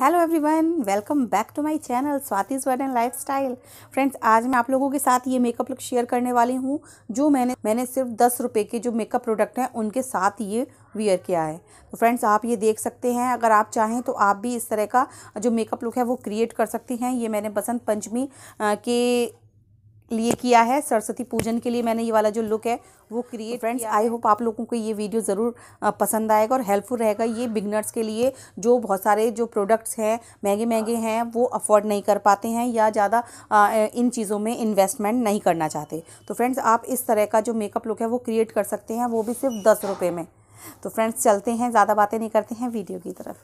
hello everyone welcome back to my channel Swati's world and life friends आज मैं आप लोगों के साथ ये मेकअप लुक शेयर करने वाली हूँ जो मैंने मैंने सिर्फ दस रुपये के जो मेकअप प्रोडक्ट हैं उनके साथ ये वियर किया है तो फ्रेंड्स आप ये देख सकते हैं अगर आप चाहें तो आप भी इस तरह का जो मेकअप लुक है वो क्रिएट कर सकती हैं ये मैंने बसंत पंचमी के लिए किया है सरस्वती पूजन के लिए मैंने ये वाला जो लुक है वो क्रिएट फ्रेंड्स आई होप आप लोगों को ये वीडियो ज़रूर पसंद आएगा और हेल्पफुल रहेगा ये बिगनर्स के लिए जो बहुत सारे जो प्रोडक्ट्स हैं महंगे महंगे हैं वो अफोर्ड नहीं कर पाते हैं या ज़्यादा इन चीज़ों में इन्वेस्टमेंट नहीं करना चाहते तो फ्रेंड्स आप इस तरह का जो मेकअप लुक है वो क्रिएट कर सकते हैं वो भी सिर्फ दस रुपये में तो फ्रेंड्स चलते हैं ज़्यादा बातें नहीं करते हैं वीडियो की तरफ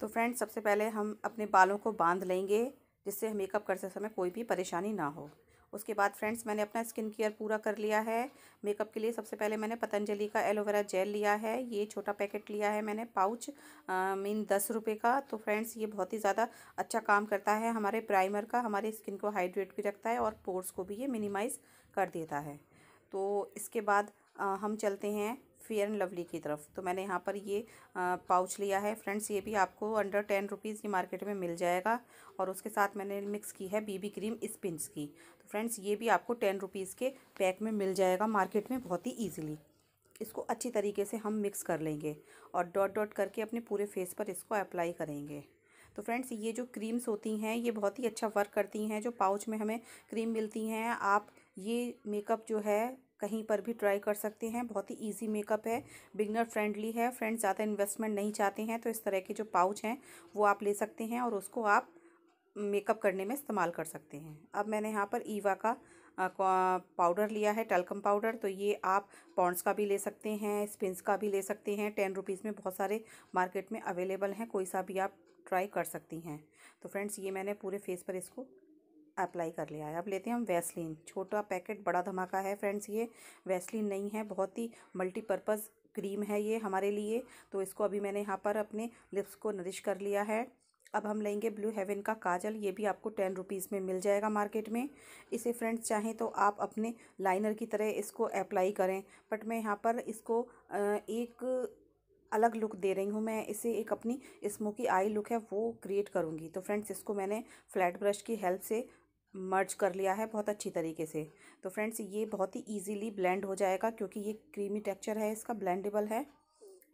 तो फ्रेंड्स सबसे पहले हम अपने बालों को बांध लेंगे जिससे मेकअप करते समय कोई भी परेशानी ना हो उसके बाद फ्रेंड्स मैंने अपना स्किन केयर पूरा कर लिया है मेकअप के लिए सबसे पहले मैंने पतंजलि का एलोवेरा जेल लिया है ये छोटा पैकेट लिया है मैंने पाउच मीन दस रुपये का तो फ्रेंड्स ये बहुत ही ज़्यादा अच्छा काम करता है हमारे प्राइमर का हमारे स्किन को हाइड्रेट भी रखता है और पोर्स को भी ये मिनिमाइज़ कर देता है तो इसके बाद आ, हम चलते हैं फेयर एंड लवली की तरफ तो मैंने यहाँ पर ये आ, पाउच लिया है फ्रेंड्स ये भी आपको अंडर टेन रुपीज़ की मार्केट में मिल जाएगा और उसके साथ मैंने मिक्स की है बीबी क्रीम स्पिन्स की तो फ्रेंड्स ये भी आपको टेन रुपीज़ के पैक में मिल जाएगा मार्केट में बहुत ही ईजिली इसको अच्छी तरीके से हम मिक्स कर लेंगे और डॉट डॉट करके अपने पूरे फेस पर इसको अप्लाई करेंगे तो फ्रेंड्स ये जो क्रीम्स होती हैं ये बहुत ही अच्छा वर्क करती हैं जो पाउच में हमें क्रीम मिलती हैं आप ये मेकअप जो है कहीं पर भी ट्राई कर सकते हैं बहुत ही इजी मेकअप है बिगनर फ्रेंडली है फ्रेंड्स ज़्यादा इन्वेस्टमेंट नहीं चाहते हैं तो इस तरह के जो पाउच हैं वो आप ले सकते हैं और उसको आप मेकअप करने में इस्तेमाल कर सकते हैं अब मैंने यहाँ पर ईवा का पाउडर लिया है टलकम पाउडर तो ये आप पॉन्ड्स का भी ले सकते हैं स्पिन्स का भी ले सकते हैं टेन रुपीज़ में बहुत सारे मार्केट में अवेलेबल हैं कोई सा भी आप ट्राई कर सकती हैं तो फ्रेंड्स ये मैंने पूरे फेस पर इसको अप्लाई कर लिया है अब लेते हैं हम वैसलीन छोटा पैकेट बड़ा धमाका है फ्रेंड्स ये वैसलीन नहीं है बहुत ही मल्टीपर्पज़ क्रीम है ये हमारे लिए तो इसको अभी मैंने यहाँ पर अपने लिप्स को नरिश कर लिया है अब हम लेंगे ब्लू हेवन का काजल ये भी आपको टेन रुपीज़ में मिल जाएगा मार्केट में इसे फ्रेंड्स चाहें तो आप अपने लाइनर की तरह इसको अप्लाई करें बट मैं यहाँ पर इसको एक अलग लुक दे रही हूँ मैं इसे एक अपनी स्मोकी आई लुक है वो क्रिएट करूँगी तो फ्रेंड्स इसको मैंने फ्लैट ब्रश की हेल्प से मर्ज कर लिया है बहुत अच्छी तरीके से तो फ्रेंड्स ये बहुत ही इजीली ब्लेंड हो जाएगा क्योंकि ये क्रीमी टेक्सचर है इसका ब्लेंडेबल है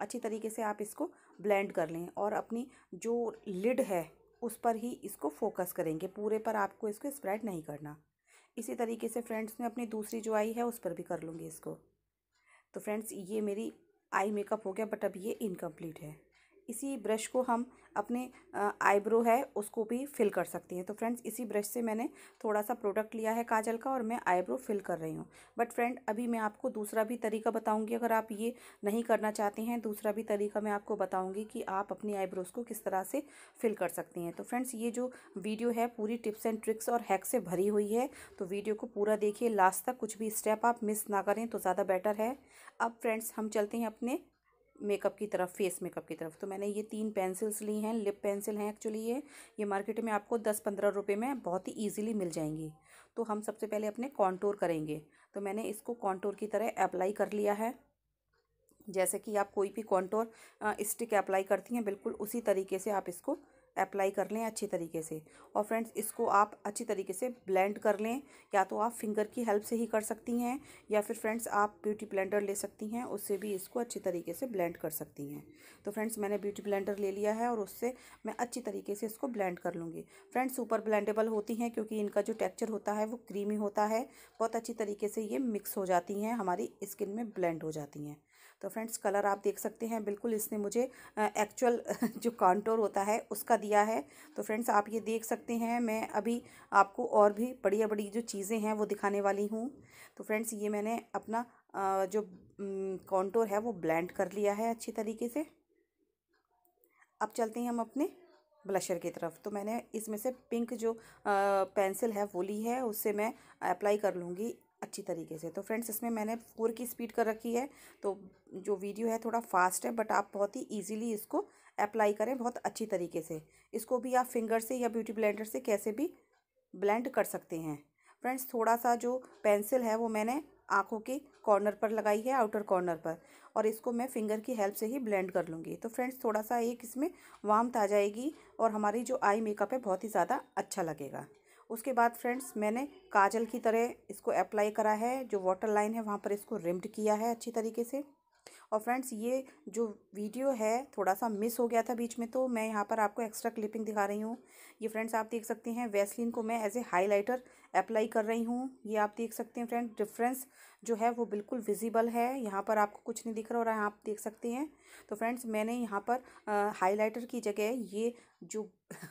अच्छी तरीके से आप इसको ब्लेंड कर लें और अपनी जो लिड है उस पर ही इसको फोकस करेंगे पूरे पर आपको इसको स्प्रेड नहीं करना इसी तरीके से फ्रेंड्स मैं अपनी दूसरी जो आई है उस पर भी कर लूँगी इसको तो फ्रेंड्स ये मेरी आई मेकअप हो गया बट अब ये इनकम्प्लीट है इसी ब्रश को हम अपने आईब्रो है उसको भी फिल कर सकते हैं तो फ्रेंड्स इसी ब्रश से मैंने थोड़ा सा प्रोडक्ट लिया है काजल का और मैं आईब्रो फिल कर रही हूँ बट फ्रेंड अभी मैं आपको दूसरा भी तरीका बताऊँगी अगर आप ये नहीं करना चाहते हैं दूसरा भी तरीका मैं आपको बताऊँगी कि आप अपनी आईब्रोज़ को किस तरह से फिल कर सकती हैं तो फ्रेंड्स ये जो वीडियो है पूरी टिप्स एंड ट्रिक्स और हैक से भरी हुई है तो वीडियो को पूरा देखिए लास्ट तक कुछ भी स्टेप आप मिस ना करें तो ज़्यादा बेटर है अब फ्रेंड्स हम चलते हैं अपने मेकअप की तरफ फेस मेकअप की तरफ तो मैंने ये तीन पेंसिल्स ली हैं लिप पेंसिल हैं एक्चुअली ये ये मार्केट में आपको दस पंद्रह रुपये में बहुत ही ईजिली मिल जाएंगी तो हम सबसे पहले अपने कॉन्टोर करेंगे तो मैंने इसको कॉन्टोर की तरह अप्लाई कर लिया है जैसे कि आप कोई भी कॉन्टोर स्टिक अप्लाई करती हैं बिल्कुल उसी तरीके से आप इसको अप्लाई कर लें अच्छी तरीके से और फ्रेंड्स इसको आप अच्छी तरीके से ब्लेंड कर लें या तो आप फिंगर की हेल्प से ही कर सकती हैं या फिर फ्रेंड्स आप ब्यूटी ब्लेंडर ले सकती हैं उससे भी इसको अच्छी तरीके से ब्लेंड कर सकती हैं तो फ्रेंड्स मैंने ब्यूटी ब्लेंडर ले लिया है और उससे मैं अच्छी तरीके से इसको ब्लेंड कर लूँगी फ्रेंड्स सुपर ब्लेंडेबल होती हैं क्योंकि इनका जो टेक्चर होता है वो क्रीमी होता है बहुत अच्छी तरीके से ये मिक्स हो जाती हैं हमारी स्किन में ब्लेंड हो जाती हैं तो फ्रेंड्स कलर आप देख सकते हैं बिल्कुल इसने मुझे एक्चुअल जो कॉन्टोर होता है उसका दिया है तो फ्रेंड्स आप ये देख सकते हैं मैं अभी आपको और भी बढ़िया बड़ी जो चीज़ें हैं वो दिखाने वाली हूँ तो फ्रेंड्स ये मैंने अपना जो कॉन्टोर है वो ब्लेंड कर लिया है अच्छी तरीके से अब चलते हैं हम अपने ब्लशर की तरफ तो मैंने इसमें से पिंक जो पेंसिल है वो ली है उससे मैं अप्लाई कर लूँगी अच्छी तरीके से तो फ्रेंड्स इसमें मैंने फोर की स्पीड कर रखी है तो जो वीडियो है थोड़ा फास्ट है बट आप बहुत ही ईजिली इसको अप्लाई करें बहुत अच्छी तरीके से इसको भी आप फिंगर से या ब्यूटी ब्लेंडर से कैसे भी ब्लेंड कर सकते हैं फ्रेंड्स थोड़ा सा जो पेंसिल है वो मैंने आँखों के कॉर्नर पर लगाई है आउटर कॉर्नर पर और इसको मैं फिंगर की हेल्प से ही ब्लेंड कर लूँगी तो फ्रेंड्स थोड़ा सा एक इसमें वाम्थ आ जाएगी और हमारी जो आई मेकअप है बहुत ही ज़्यादा अच्छा लगेगा उसके बाद फ्रेंड्स मैंने काजल की तरह इसको अप्लाई करा है जो वाटर लाइन है वहाँ पर इसको रिम्ड किया है अच्छी तरीके से और फ्रेंड्स ये जो वीडियो है थोड़ा सा मिस हो गया था बीच में तो मैं यहाँ पर आपको एक्स्ट्रा क्लिपिंग दिखा रही हूँ ये फ्रेंड्स आप देख सकते हैं वैसलिन को मैं एज ए हाईलाइटर अप्लाई कर रही हूँ ये आप देख सकते हैं फ्रेंड डिफरेंस जो है वो बिल्कुल विजिबल है यहाँ पर आपको कुछ नहीं दिख रहा और आप देख सकते हैं तो फ्रेंड्स मैंने यहाँ पर हाइलाइटर की जगह ये जो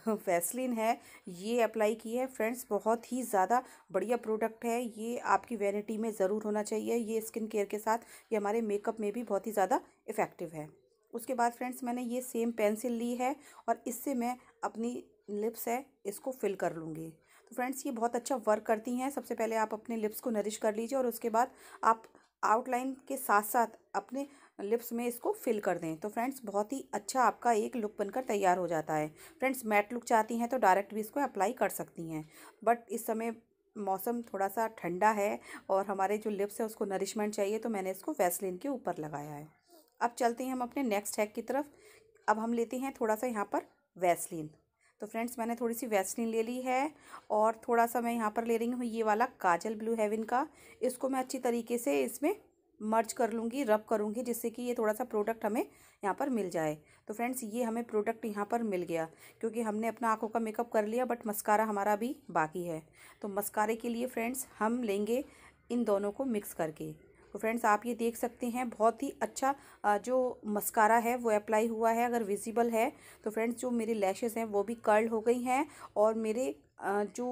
वैसलिन है ये अप्लाई की है फ्रेंड्स बहुत ही ज़्यादा बढ़िया प्रोडक्ट है ये आपकी वैनिटी में ज़रूर होना चाहिए ये स्किन केयर के साथ ये हमारे मेकअप में भी बहुत ही ज़्यादा इफ़ेक्टिव है उसके बाद फ्रेंड्स मैंने ये सेम पेंसिल ली है और इससे मैं अपनी लिप्स है इसको फिल कर लूँगी फ्रेंड्स ये बहुत अच्छा वर्क करती हैं सबसे पहले आप अपने लिप्स को नरिश कर लीजिए और उसके बाद आप आउटलाइन के साथ साथ अपने लिप्स में इसको फिल कर दें तो फ्रेंड्स बहुत ही अच्छा आपका एक लुक बनकर तैयार हो जाता है फ्रेंड्स मैट लुक चाहती हैं तो डायरेक्ट भी इसको अप्लाई कर सकती हैं बट इस समय मौसम थोड़ा सा ठंडा है और हमारे जो लिप्स है उसको नरिशमेंट चाहिए तो मैंने इसको वैसलिन के ऊपर लगाया है अब चलते हैं हम अपने नेक्स्ट हैक की तरफ अब हम लेते हैं थोड़ा सा यहाँ पर वैसलिन तो फ्रेंड्स मैंने थोड़ी सी वैसलिन ले ली है और थोड़ा सा मैं यहाँ पर ले रही हूँ ये वाला काजल ब्लू हेवन का इसको मैं अच्छी तरीके से इसमें मर्ज कर लूँगी रब करूँगी जिससे कि ये थोड़ा सा प्रोडक्ट हमें यहाँ पर मिल जाए तो फ्रेंड्स ये हमें प्रोडक्ट यहाँ पर मिल गया क्योंकि हमने अपना आँखों का मेकअप कर लिया बट मस्कारा हमारा भी बाकी है तो मस्कारे के लिए फ्रेंड्स हम लेंगे इन दोनों को मिक्स करके तो फ्रेंड्स आप ये देख सकते हैं बहुत ही अच्छा जो मस्कारा है वो अप्लाई हुआ है अगर विजिबल है तो फ्रेंड्स जो मेरी लैशेज़ हैं वो भी कर्ल हो गई हैं और मेरे जो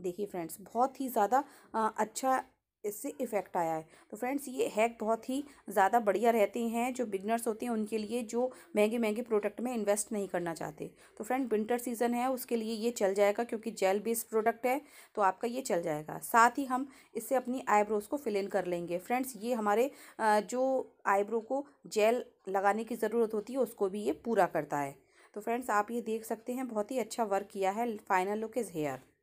देखिए फ्रेंड्स बहुत ही ज़्यादा अच्छा इससे इफ़ेक्ट आया है तो फ्रेंड्स ये हैक बहुत ही ज़्यादा बढ़िया रहते हैं जो बिगनर्स होते हैं उनके लिए जो महंगे महंगे प्रोडक्ट में इन्वेस्ट नहीं करना चाहते तो फ्रेंड विंटर सीजन है उसके लिए ये चल जाएगा क्योंकि जेल बेस्ड प्रोडक्ट है तो आपका ये चल जाएगा साथ ही हम इससे अपनी आईब्रोज़ को फिल इन कर लेंगे फ्रेंड्स ये हमारे जो आईब्रो को जेल लगाने की ज़रूरत होती है उसको भी ये पूरा करता है तो फ्रेंड्स आप ये देख सकते हैं बहुत ही अच्छा वर्क किया है फाइनल लुक इज़ हेयर